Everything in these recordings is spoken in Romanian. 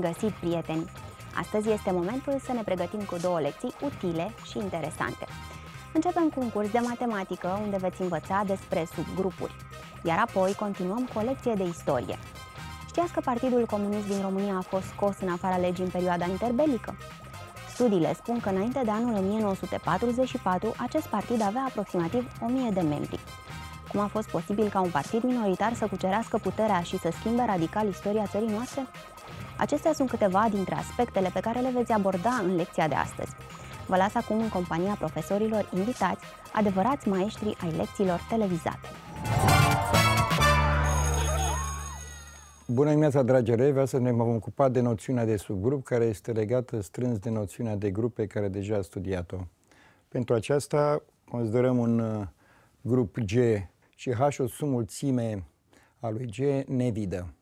găsit, prieteni! Astăzi este momentul să ne pregătim cu două lecții utile și interesante. Începem cu un curs de matematică, unde veți învăța despre subgrupuri, iar apoi continuăm cu o lecție de istorie. Știați că Partidul Comunist din România a fost scos în afara legii în perioada interbelică? Studiile spun că înainte de anul 1944, acest partid avea aproximativ 1000 de membri. Cum a fost posibil ca un partid minoritar să cucerească puterea și să schimbe radical istoria țării noastre? Acestea sunt câteva dintre aspectele pe care le veți aborda în lecția de astăzi. Vă las acum în compania profesorilor invitați, adevărați maestri ai lecțiilor televizate. Bună dimineața, dragi elevi! Astăzi ne vom ocupa de noțiunea de subgrup, care este legată strâns de noțiunea de grup pe care deja a studiat-o. Pentru aceasta considerăm un uh, grup G și H o sumulțime a lui G nevidă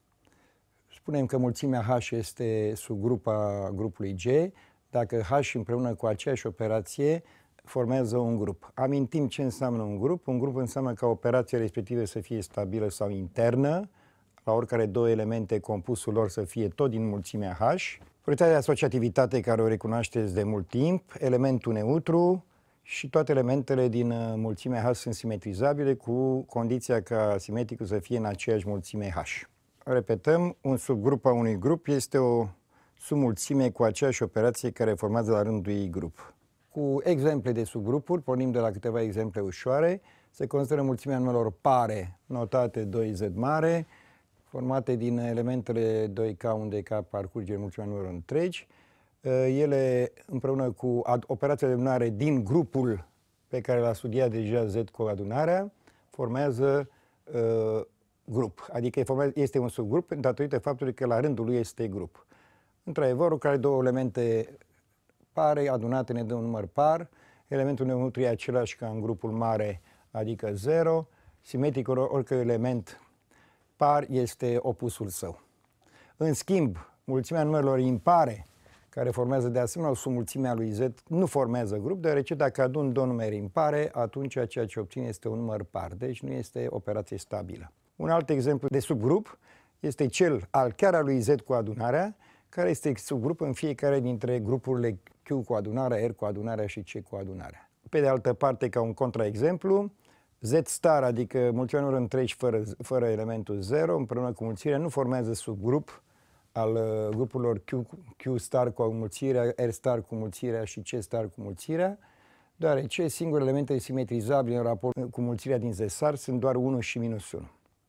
spunem că mulțimea H este grupa grupului G, dacă H împreună cu aceeași operație formează un grup. Amintim ce înseamnă un grup. Un grup înseamnă ca operația respectivă să fie stabilă sau internă, la oricare două elemente compusul lor să fie tot din mulțimea H. Proprietatea de asociativitate care o recunoașteți de mult timp, elementul neutru și toate elementele din uh, mulțimea H sunt simetrizabile cu condiția ca simetricul să fie în aceeași mulțime H repetăm, un subgrup a unui grup este o sumulțime cu aceeași operație care formează la rândul ei grup. Cu exemple de subgrupuri, pornim de la câteva exemple ușoare, se consideră mulțimea numelor pare notate 2Z mare, formate din elementele 2K unde K parcurge mulțimea numelor întregi. Eh, ele, împreună cu operația de adunare din grupul pe care l-a studiat deja Z cu adunarea, formează uh, grup. Adică este un subgrup datorită faptului că la rândul lui este grup. Într-adevăr, care două elemente pare adunate ne dă un număr par, elementul neutru e același ca în grupul mare, adică 0, simetric oricărui element par este opusul său. În schimb, mulțimea numărilor impare, care formează de asemenea o submulțime a lui Z, nu formează grup, deoarece dacă adun două numere impare, atunci ceea ce obține este un număr par, deci nu este operație stabilă. Un alt exemplu de subgrup este cel al chiar al lui Z cu adunarea, care este subgrup în fiecare dintre grupurile Q cu adunarea, R cu adunarea și C cu adunarea. Pe de altă parte, ca un contraexemplu, Z star, adică mulțiunul întregi fără, fără elementul 0, împreună cu mulțirea, nu formează subgrup al uh, grupurilor Q, Q star cu mulțirea, R star cu mulțirea și C star cu mulțirea, deoarece singurele elemente simetrizabile în raport cu mulțirea din Z star sunt doar 1 și minus 1.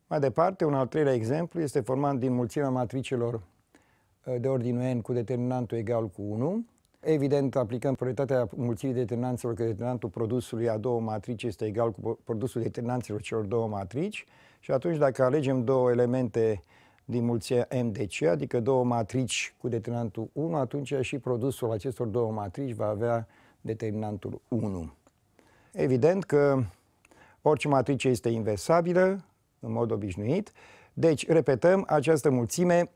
Mai departe, un al treilea exemplu este format din mulțimea matricelor uh, de ordinul n cu determinantul egal cu 1. Evident, aplicăm proprietatea mulțirii determinanțelor că determinantul produsului a două matrici este egal cu produsul determinanțelor celor două matrici și atunci dacă alegem două elemente din mulțimea MDC, adică două matrici cu determinantul 1, atunci și produsul acestor două matrici va avea determinantul 1. Evident că orice matrice este inversabilă, în mod obișnuit. Deci, repetăm, această mulțime,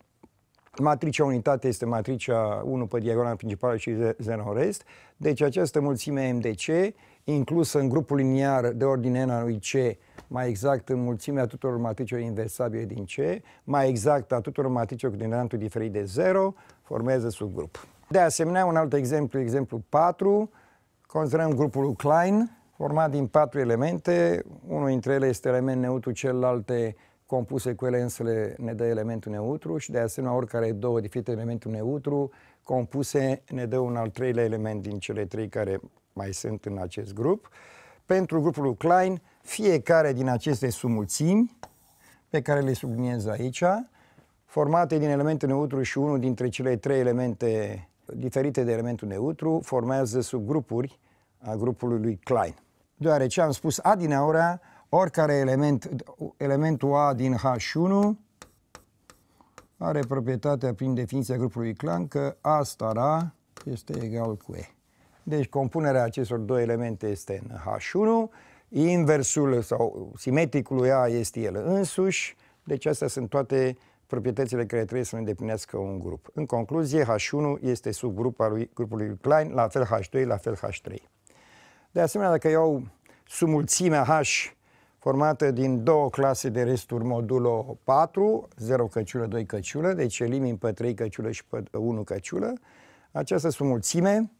matricea unitate este matricea 1 pe diagonala principală și zenorest, deci această mulțime MDC, inclusă în grupul liniar de ordine N al lui C, mai exact în mulțimea tuturor matricelor inversabile din C, mai exact a tuturor matricelor cu denantul diferit de 0, formează subgrup. De asemenea, un alt exemplu, exemplu 4, considerăm grupul Klein, format din patru elemente. Unul dintre ele este element neutru, celelalte compuse cu ele însele ne dă elementul neutru și de asemenea oricare două diferite elementul neutru compuse ne dă un al treilea element din cele trei care mai sunt în acest grup. Pentru grupul Klein, fiecare din aceste sumulțimi pe care le subliniez aici, formate din elementul neutru și unul dintre cele trei elemente diferite de elementul neutru, formează subgrupuri a grupului lui Klein. Deoarece am spus aurea, oricare element, elementul A din H1 are proprietatea prin definiția grupului Klein că A star A este egal cu E. Deci compunerea acestor două elemente este în H1, inversul sau simetricul lui A este el însuși, deci astea sunt toate proprietățile care trebuie să îndeplinească un grup. În concluzie, H1 este subgrupa lui grupului Klein, la fel H2, la fel H3. De asemenea, dacă iau sumulțimea H formată din două clase de resturi modulo 4, 0 căciulă, 2 căciulă, deci elimin pe 3 căciulă și pe 1 căciulă, această sumulțime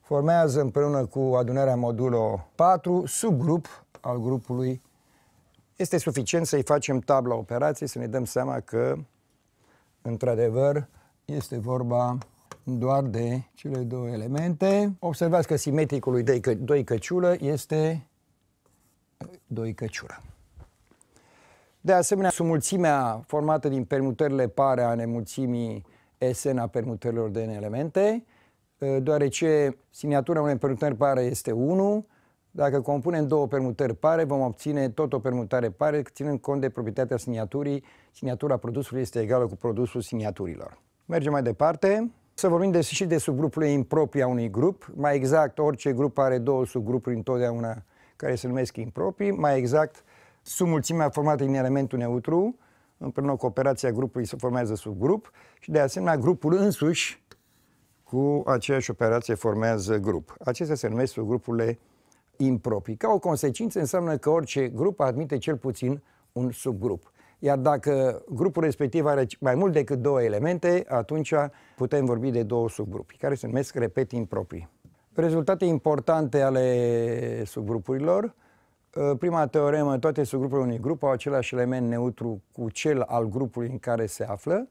formează împreună cu adunarea modulo 4 subgrup al grupului. Este suficient să-i facem tabla operației, să ne dăm seama că, într-adevăr, este vorba doar de cele două elemente. Observați că simetricul lui 2 căciulă este 2 căciulă. De asemenea, sumulțimea formată din permutările pare a nemulțimii SN a permutărilor de N elemente, ă, deoarece semnatura unei permutări pare este 1, dacă compunem două permutări pare, vom obține tot o permutare pare, ținând cont de proprietatea semnaturii, semnatura produsului este egală cu produsul semnaturilor. Mergem mai departe. Să vorbim de, și de subgrupurile improprii a unui grup. Mai exact, orice grup are două subgrupuri întotdeauna care se numesc improprii. Mai exact, submulțimea formată din elementul neutru, împreună cu operația grupului se formează subgrup și de asemenea grupul însuși cu aceeași operație formează grup. Acestea se numesc subgrupurile improprii. Ca o consecință înseamnă că orice grup admite cel puțin un subgrup. Iar dacă grupul respectiv are mai mult decât două elemente, atunci putem vorbi de două subgrupi, care se numesc, repet, improprii. Rezultate importante ale subgrupurilor. Uh, prima teoremă, toate subgrupurile unui grup au același element neutru cu cel al grupului în care se află.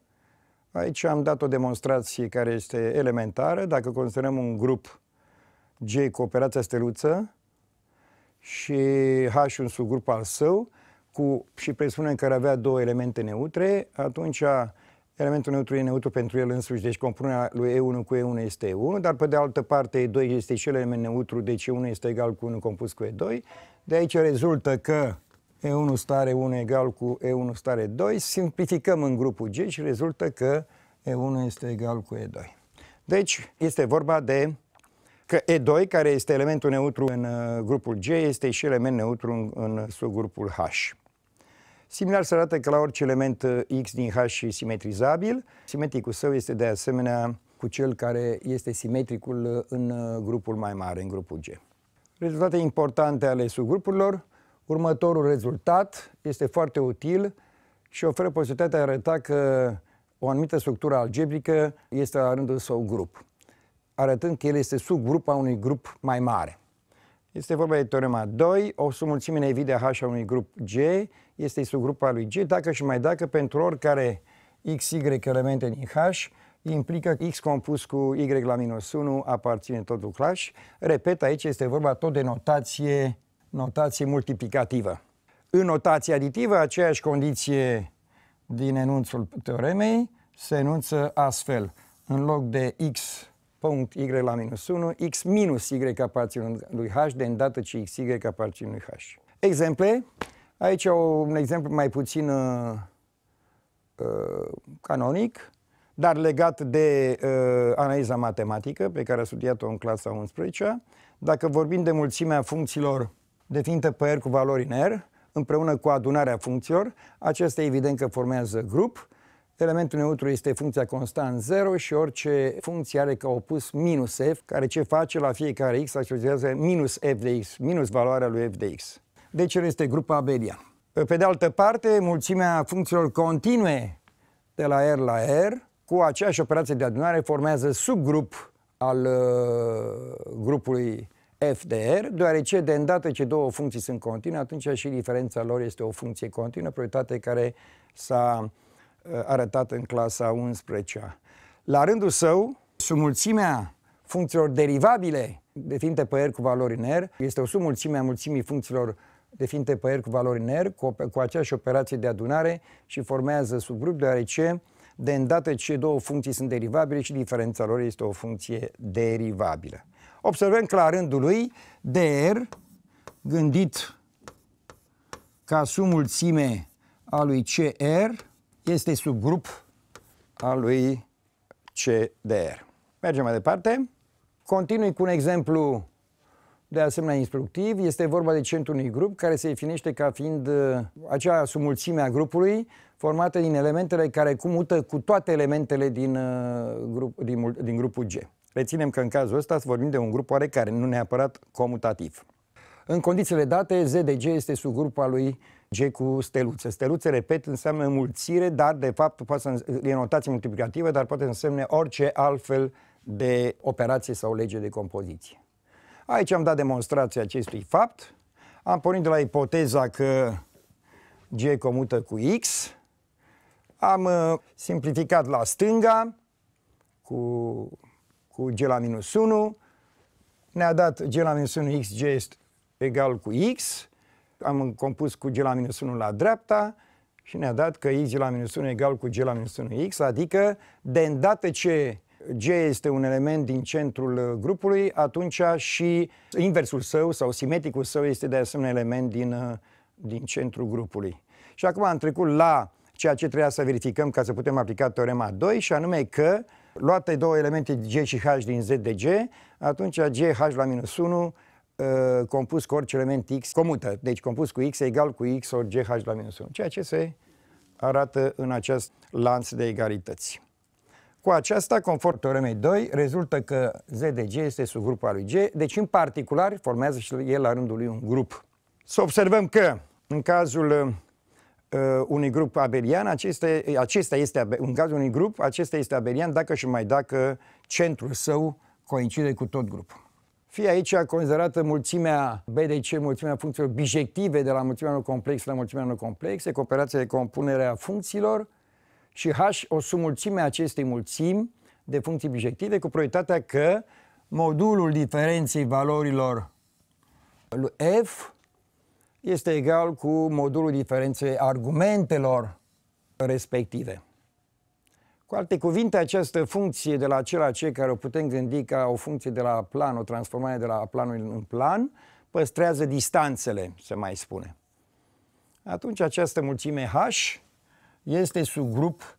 Aici am dat o demonstrație care este elementară. Dacă considerăm un grup G cu operația steluță și H un subgrup al său, cu, și presupunem că ar avea două elemente neutre, atunci elementul neutru e neutru pentru el însuși, deci compunerea lui E1 cu E1 este E1, dar pe de altă parte E2 este și element neutru, deci E1 este egal cu 1 compus cu E2. De aici rezultă că E1 stare 1 egal cu E1 stare 2, simplificăm în grupul G și rezultă că E1 este egal cu E2. Deci este vorba de că E2, care este elementul neutru în uh, grupul G, este și element neutru în, în subgrupul H. Similar se arată că la orice element uh, X din H și simetrizabil, simetricul său este de asemenea cu cel care este simetricul uh, în uh, grupul mai mare, în grupul G. Rezultate importante ale subgrupurilor. Următorul rezultat este foarte util și oferă posibilitatea de a arăta că o anumită structură algebrică este la rândul său grup, arătând că el este subgrup a unui grup mai mare. Este vorba de teorema 2, o sumulțime evide a H a unui grup G este subgrupa lui G dacă și mai dacă pentru oricare x, y elemente din H implică X compus cu Y la minus 1 aparține tot H. Repet, aici este vorba tot de notație, notație multiplicativă. În notație aditivă, aceeași condiție din enunțul teoremei se enunță astfel. În loc de X punct y la minus 1, x minus y ca aparținând lui h, de îndată ce x y ca lui h. Exemple, aici un exemplu mai puțin uh, uh, canonic, dar legat de uh, analiza matematică pe care a studiat-o în clasa 11 dacă vorbim de mulțimea funcțiilor definite pe R cu valori în R, împreună cu adunarea funcțiilor, acestea evident că formează grup, Elementul neutru este funcția constant 0 și orice funcție are ca opus minus f, care ce face la fiecare x acționează minus f de x, minus valoarea lui f de x. Deci el este grupa abelian. Pe de altă parte, mulțimea funcțiilor continue de la R la R, cu aceeași operație de adunare, formează subgrup al uh, grupului f de R, deoarece de îndată ce două funcții sunt continue, atunci și diferența lor este o funcție continuă, proprietate care s-a Uh, arătat în clasa 11-a. La rândul său, sumulțimea funcțiilor derivabile de finte pe R cu valori în R este o sumulțime a mulțimii funcțiilor de finte pe R cu valori în R cu, cu aceeași operație de adunare și formează subgrup deoarece de îndată ce două funcții sunt derivabile și diferența lor este o funcție derivabilă. Observăm că la rândul lui dr gândit ca sumulțime a lui CR este subgrup al lui CDR. Mergem mai departe. Continui cu un exemplu de asemenea instructiv. Este vorba de centrul unui grup care se definește ca fiind uh, acea sumulțime a grupului formată din elementele care cumută cu toate elementele din, uh, grup, din, din grupul G. Reținem că în cazul ăsta vorbim de un grup oarecare, nu neapărat comutativ. În condițiile date, Z de G este al lui G cu steluțe. Steluțe, repet, înseamnă mulțire, dar de fapt poate să, e notație multiplicativă, dar poate însemne orice altfel de operație sau lege de compoziție. Aici am dat demonstrația acestui fapt. Am pornit de la ipoteza că G comută cu X. Am uh, simplificat la stânga cu, cu G la minus 1. Ne-a dat G la minus 1 XG este egal cu X am compus cu g la minus 1 la dreapta și ne-a dat că x la minus 1 egal cu g la minus 1 x, adică de îndată ce G este un element din centrul uh, grupului, atunci și inversul său sau simetricul său este de asemenea element din, uh, din centrul grupului. Și acum am trecut la ceea ce trebuia să verificăm ca să putem aplica teorema 2 și anume că luate două elemente G și H din Z de G, atunci GH la minus 1 Uh, compus cu orice element X comută. Deci compus cu X egal cu X ori GH la minus 1, ceea ce se arată în acest lanț de egalități. Cu aceasta, conform teoremei 2, rezultă că Z de G este subgrupul lui G, deci în particular formează și el la rândul lui un grup. Să observăm că în cazul uh, unui grup abelian, acesta, acesta este, în cazul unui grup, acesta este abelian dacă și mai dacă centrul său coincide cu tot grupul. Fie aici considerată mulțimea BDC, mulțimea funcțiilor bijective de la mulțimea nu complex la mulțimea nu complexă, cooperația de compunere a funcțiilor și H o sumulțime a acestei mulțimi de funcții bijective cu proprietatea că modulul diferenței valorilor lui F este egal cu modulul diferenței argumentelor respective. Cu alte cuvinte, această funcție de la ceea ce care o putem gândi ca o funcție de la plan, o transformare de la planul în plan, păstrează distanțele, se mai spune. Atunci această mulțime H este subgrup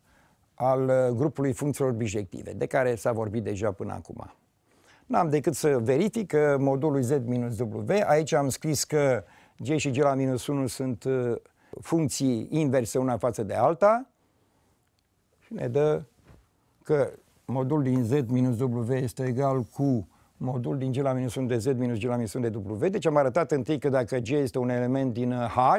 al uh, grupului funcțiilor bijective, de care s-a vorbit deja până acum. N-am decât să verific că modulul Z-W, aici am scris că G și G la minus 1 sunt uh, funcții inverse una față de alta, ne dă că modul din Z minus W este egal cu modul din G la minus 1 de Z minus G la minus 1 de W. Deci am arătat întâi că dacă G este un element din uh, H,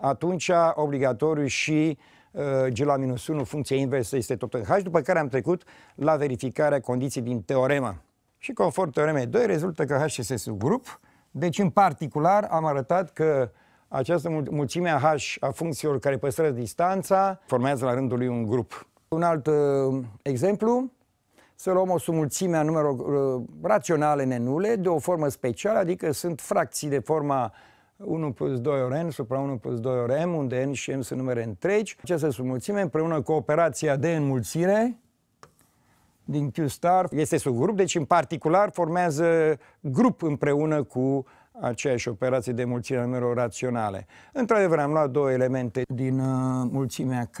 atunci obligatoriu și uh, G la minus 1, funcția inversă este tot în H, după care am trecut la verificarea condiției din teorema. Și conform teoremei 2 rezultă că H este subgrup, deci în particular am arătat că această mulțime a H a funcțiilor care păstrează distanța formează la rândul lui un grup. Un alt uh, exemplu, să luăm o sumulțime a numerelor uh, raționale nenule de o formă specială, adică sunt fracții de forma 1 plus 2 ori n supra 1 plus 2 ori m, unde n și m sunt numere întregi. Această sumulțime împreună cu operația de înmulțire din Q star este subgrup, deci în particular formează grup împreună cu aceeași operație de mulțime a numerelor raționale. Într-adevăr, am luat două elemente din uh, mulțimea K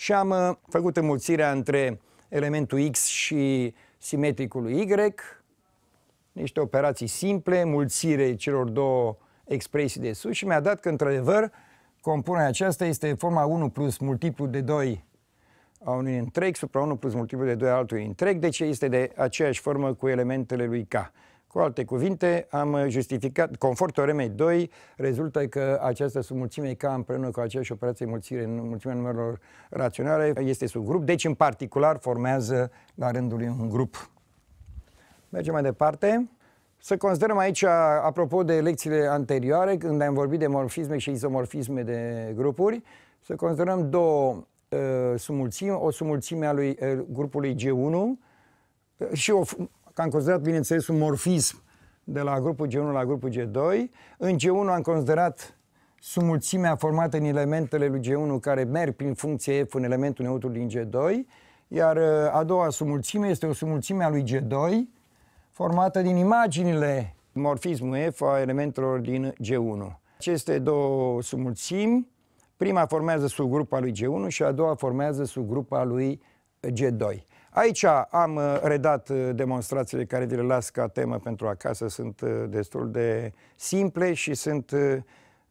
și am uh, făcut înmulțirea între elementul X și simetricul Y, niște operații simple, mulțire celor două expresii de sus și mi-a dat că, într-adevăr, compunerea aceasta este forma 1 plus multiplu de 2 a unui întreg supra 1 plus multiplu de 2 a altui întreg, deci este de aceeași formă cu elementele lui K. Cu alte cuvinte, am justificat, conform teoremei 2, rezultă că această submulțime K împreună cu aceeași operație mulțire, în mulțimea numerelor raționale este subgrup, deci în particular formează la rândul lui un grup. Mergem mai departe. Să considerăm aici, apropo de lecțiile anterioare, când am vorbit de morfisme și izomorfisme de grupuri, să considerăm două uh, submulțimi, o submulțime a lui uh, grupului G1 uh, și o am considerat, bineînțeles, un morfism de la grupul G1 la grupul G2. În G1 am considerat sumulțimea formată în elementele lui G1 care merg prin funcție F în elementul neutru din G2, iar uh, a doua sumulțime este o sumulțime a lui G2 formată din imaginile morfismul F a elementelor din G1. Aceste două sumulțimi, prima formează subgrupa lui G1 și a doua formează subgrupa lui G2. Aici am uh, redat uh, demonstrațiile care le las ca temă pentru acasă, sunt uh, destul de simple și sunt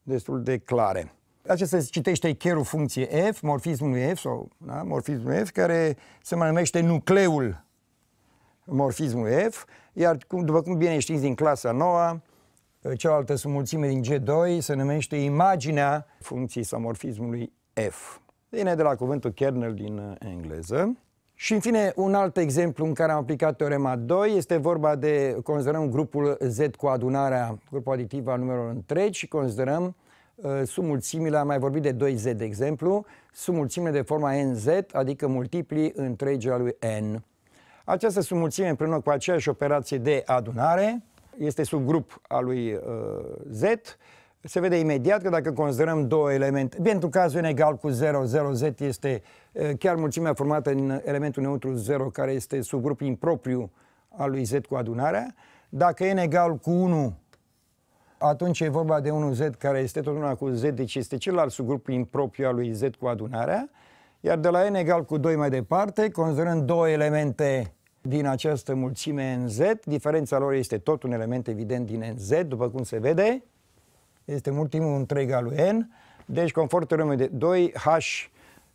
destul de clare. Acesta se citește cherul funcție F, morfismul F, sau, da, morfismul F, care se mai numește nucleul morfismul F, iar cum, după cum bine știți din clasa noua, cealaltă submulțime din G2 se numește imaginea funcției sau morfismului F. Vine de la cuvântul kernel din engleză. Și în fine, un alt exemplu în care am aplicat teorema 2 este vorba de, considerăm grupul Z cu adunarea, grupul aditiv al numerelor întregi și considerăm uh, sumulțimile, am mai vorbit de 2Z de exemplu, sumulțimile de forma NZ, adică multipli al lui N. Această sumulțime împreună cu aceeași operație de adunare este subgrup al lui uh, Z se vede imediat că dacă considerăm două elemente, pentru cazul egal cu 0, 0, Z este chiar mulțimea formată în elementul neutru 0, care este subgrup impropriu al lui Z cu adunarea. Dacă e egal cu 1, atunci e vorba de 1Z care este tot una cu Z, deci este celălalt subgrup impropriu al lui Z cu adunarea. Iar de la N egal cu 2 mai departe, considerând două elemente din această mulțime NZ, diferența lor este tot un element evident din NZ, după cum se vede, este multimul întreg al lui N, deci conform teoremei de 2, H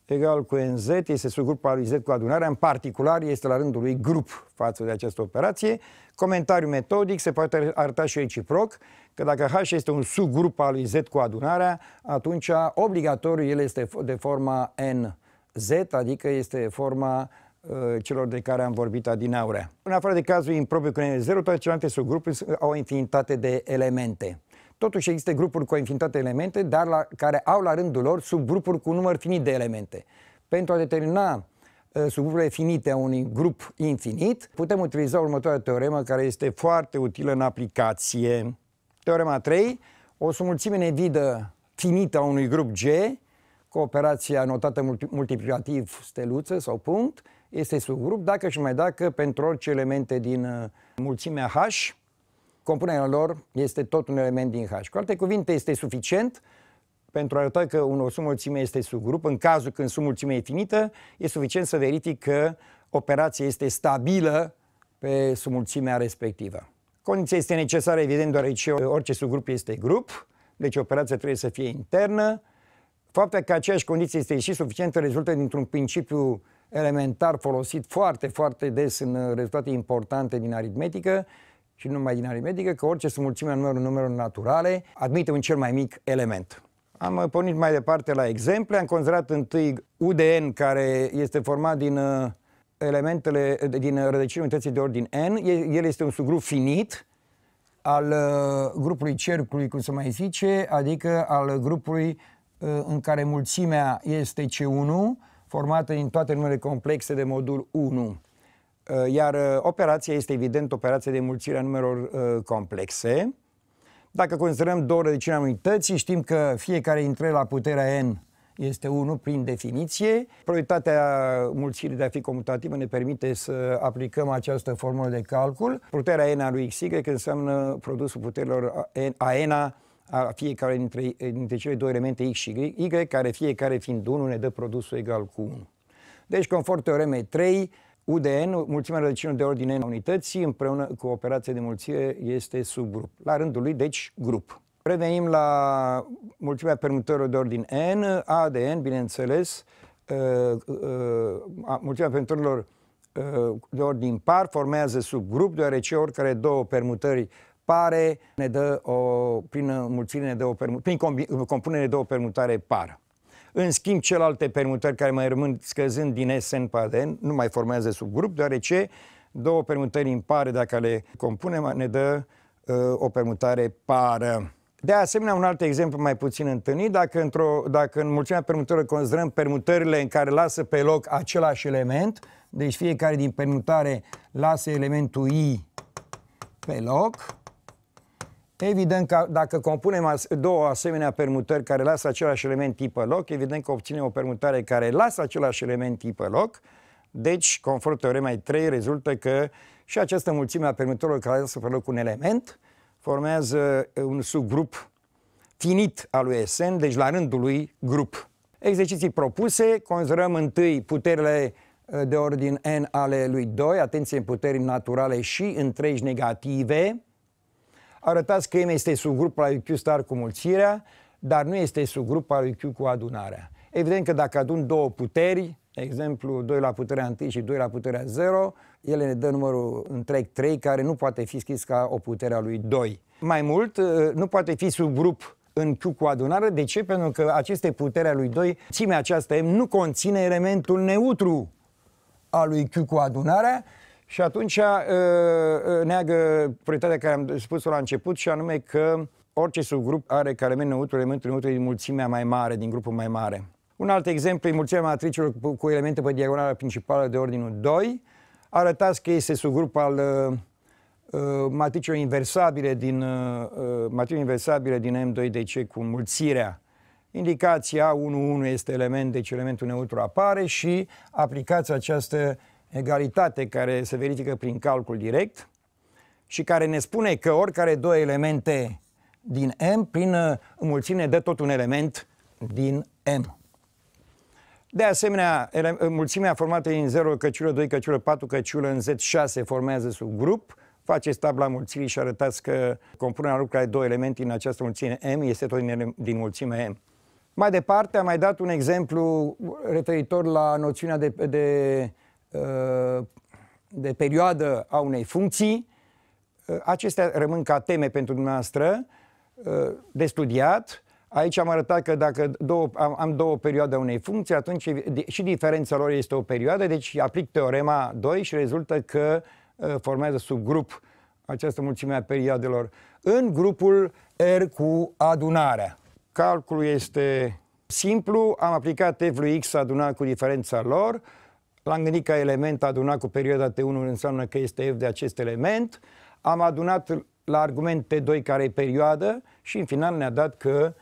egal cu NZ este subgrupul al lui Z cu adunarea, în particular este la rândul lui grup față de această operație. Comentariu metodic se poate arăta și reciproc, că dacă H este un subgrup al lui Z cu adunarea, atunci obligatoriu el este de forma NZ, adică este forma uh, celor de care am vorbit adineaurea. În afară de cazul impropriu cu N0, toate celelalte subgrupuri au o infinitate de elemente. Totuși există grupuri cu infinitate elemente, dar la, care au la rândul lor subgrupuri cu număr finit de elemente. Pentru a determina ă, subgrupurile finite a unui grup infinit, putem utiliza următoarea teoremă care este foarte utilă în aplicație. Teorema 3, o sumulțime nevidă finită a unui grup G, cu operația notată multiplicativ steluță sau punct, este subgrup dacă și mai dacă pentru orice elemente din ă, mulțimea H compunerea lor este tot un element din H. Cu alte cuvinte, este suficient pentru a arăta că un, o sumulțime este subgrup, în cazul când sumulțimea e finită, e suficient să verific că operația este stabilă pe sumulțimea respectivă. Condiția este necesară, evident, deoarece orice subgrup este grup, deci operația trebuie să fie internă. Faptul că aceeași condiție este și suficientă rezultă dintr-un principiu elementar folosit foarte, foarte des în rezultate importante din aritmetică, și numai din aritmetică că orice sumulțime a numărul numerelor naturale admite un cel mai mic element. Am uh, pornit mai departe la exemple, am considerat întâi UDN, care este format din uh, elementele uh, din rădăcini unității de ordin N. El este un subgrup finit al grupului cercului, cum se mai zice, adică al grupului în care mulțimea este C1, formată din toate numerele complexe de modul 1. Uh, iar uh, operația este evident operația de mulțire a numerelor uh, complexe. Dacă considerăm două rădăcini unității, știm că fiecare dintre la puterea n este 1 prin definiție. Probabilitatea mulțirii de a fi comutativă ne permite să aplicăm această formulă de calcul. Puterea n a lui XY înseamnă produsul puterilor a n a a fiecare dintre, dintre cele două elemente X și Y, care fiecare fiind 1 ne dă produsul egal cu 1. Deci, conform teoremei 3, UDN, mulțimea rădăcinilor de ordine a unității, împreună cu operația de mulțire, este subgrup. La rândul lui, deci, grup. Revenim la mulțimea permutărilor de ordin N, ADN, bineînțeles, uh, uh, mulțimea permutărilor uh, ă, de ordin par formează subgrup, deoarece oricare două permutări pare ne dă o, prin mulțire ne dă o permutare, prin combi, compunere de două permutare par. În schimb, celelalte permutări care mai rămân scăzând din SN-PADN nu mai formează subgrup, deoarece două permutări impare, dacă le compunem, ne dă uh, o permutare pară. De asemenea, un alt exemplu mai puțin întâlnit, dacă, într-o, dacă în mulțimea permutărilor considerăm permutările în care lasă pe loc același element, deci fiecare din permutare lasă elementul I pe loc, Evident că dacă compunem două asemenea permutări care lasă același element tipă loc, evident că obținem o permutare care lasă același element tipă loc, deci, conform teoremei 3, rezultă că și această mulțime a permutărilor care lasă pe loc un element formează un subgrup finit al lui SN, deci la rândul lui grup. Exerciții propuse, considerăm întâi puterile de ordin N ale lui 2, atenție în puteri naturale și întregi negative, arătați că M este subgrupul la IQ star cu mulțirea, dar nu este subgrupul al IQ cu adunarea. Evident că dacă adun două puteri, exemplu 2 la puterea 1 și 2 la puterea 0, ele ne dă numărul întreg 3, care nu poate fi scris ca o putere a lui 2. Mai mult, uh, nu poate fi subgrup în Q cu adunare. De ce? Pentru că aceste putere a lui 2, țimea aceasta M, nu conține elementul neutru al lui Q cu adunarea, și atunci uh, uh, neagă proprietatea care am spus-o la început și anume că orice subgrup are care element neutru, elementul neutru din mulțimea mai mare, din grupul mai mare. Un alt exemplu e mulțimea matricilor cu, elemente pe diagonala principală de ordinul 2. Arătați că este subgrup al uh, matricilor inversabile din, matricilor inversabile din M2DC cu mulțirea. Indicația 1-1 este element, deci elementul neutru apare și aplicați această uh, egalitate care se verifică prin calcul direct și care ne spune că oricare două elemente din M prin uh, mulțime, dă tot un element din M. De asemenea, mulțimea formată din 0, căciulă 2, căciulă 4, căciulă în Z6 formează subgrup. Faceți tabla mulțimii și arătați că compunerea lucrurilor două elemente din această mulțime M este tot din, din mulțime M. Mai departe, am mai dat un exemplu referitor la noțiunea de, de Uh, de perioadă a unei funcții, uh, acestea rămân ca teme pentru dumneavoastră uh, de studiat. Aici am arătat că dacă două, am, am două perioade a unei funcții, atunci și diferența lor este o perioadă, deci aplic teorema 2 și rezultă că formează subgrup această mulțime a perioadelor în grupul R cu adunarea. Calculul este simplu, am aplicat F lui X adunat cu diferența lor, L-am gândit ca element adunat cu perioada T1 înseamnă că este F de acest element. Am adunat la argument T2 care e perioadă și în final ne-a dat că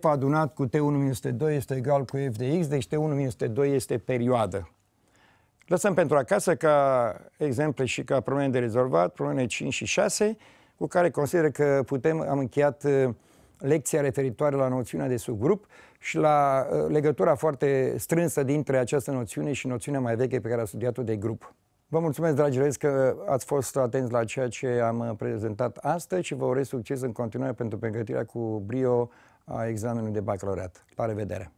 F adunat cu T1-2 minus este egal cu F de X, deci T1-2 minus este perioadă. Lăsăm pentru acasă ca exemple și ca probleme de rezolvat, probleme 5 și 6, cu care consider că putem, am încheiat lecția referitoare la noțiunea de subgrup și la uh, legătura foarte strânsă dintre această noțiune și noțiunea mai veche pe care a studiat-o de grup. Vă mulțumesc, dragilor, că ați fost atenți la ceea ce am uh, prezentat astăzi și vă urez succes în continuare pentru pregătirea cu brio a examenului de bacalaureat. La revedere!